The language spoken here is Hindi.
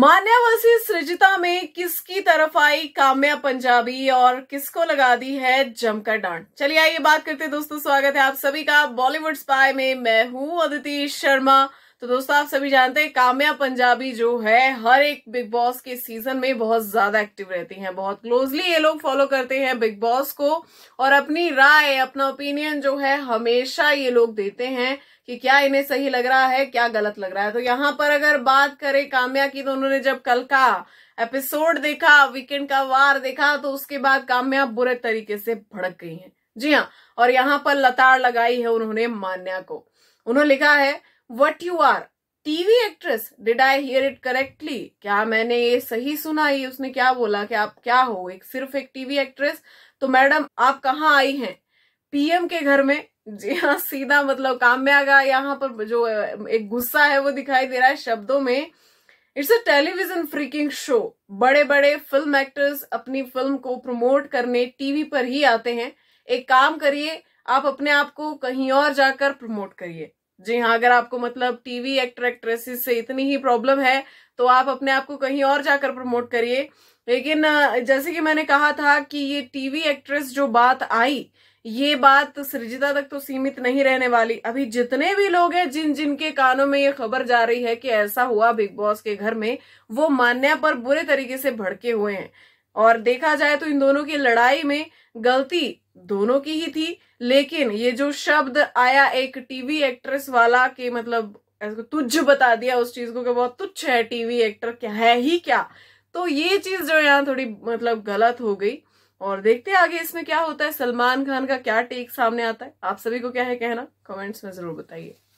मान्यावासी सृजिता में किसकी तरफ आई काम्या पंजाबी और किसको लगा दी है जमकर डांट चलिए आइए बात करते हैं दोस्तों स्वागत है आप सभी का बॉलीवुड स्पाई में मैं हूं अदिति शर्मा तो दोस्तों आप सभी जानते हैं काम्या पंजाबी जो है हर एक बिग बॉस के सीजन में बहुत ज्यादा एक्टिव रहती हैं बहुत क्लोजली ये लोग फॉलो करते हैं बिग बॉस को और अपनी राय अपना ओपिनियन जो है हमेशा ये लोग देते हैं कि क्या इन्हें सही लग रहा है क्या गलत लग रहा है तो यहाँ पर अगर बात करें काम्या की तो उन्होंने जब कल का एपिसोड देखा वीकेंड का वार देखा तो उसके बाद काम्या बुरे तरीके से भड़क गई है जी हाँ और यहाँ पर लताड़ लगाई है उन्होंने मान्या को उन्होंने लिखा है what you are TV actress did I hear it correctly क्या मैंने ये सही सुना ये उसने क्या बोला कि आप क्या हो एक सिर्फ एक टीवी एक्ट्रेस तो मैडम आप कहाँ आई हैं पीएम के घर में जी हाँ सीधा मतलब काम में आ गया यहाँ पर जो एक गुस्सा है वो दिखाई दे रहा है शब्दों में it's a television freaking show बड़े बड़े फिल्म एक्टर्स अपनी फिल्म को प्रमोट करने टीवी पर ही आते हैं एक काम करिए आप अपने आप को कहीं और जाकर प्रमोट करिए जी हाँ अगर आपको मतलब टीवी एक्टर एक्ट्रेसेस से इतनी ही प्रॉब्लम है तो आप अपने आप को कहीं और जाकर प्रमोट करिए लेकिन जैसे कि मैंने कहा था कि ये टीवी एक्ट्रेस जो बात आई ये बात सृजिता तक तो सीमित नहीं रहने वाली अभी जितने भी लोग हैं जिन जिनके कानों में ये खबर जा रही है कि ऐसा हुआ बिग बॉस के घर में वो मान्या पर बुरे तरीके से भड़के हुए हैं और देखा जाए तो इन दोनों की लड़ाई में गलती दोनों की ही थी लेकिन ये जो शब्द आया एक टीवी एक्ट्रेस वाला के मतलब तुझ बता दिया उस चीज को कि बहुत तुच्छ है टीवी एक्टर क्या है ही क्या तो ये चीज जो यहाँ थोड़ी मतलब गलत हो गई और देखते हैं आगे इसमें क्या होता है सलमान खान का क्या टेक सामने आता है आप सभी को क्या है कहना कमेंट्स में जरूर बताइए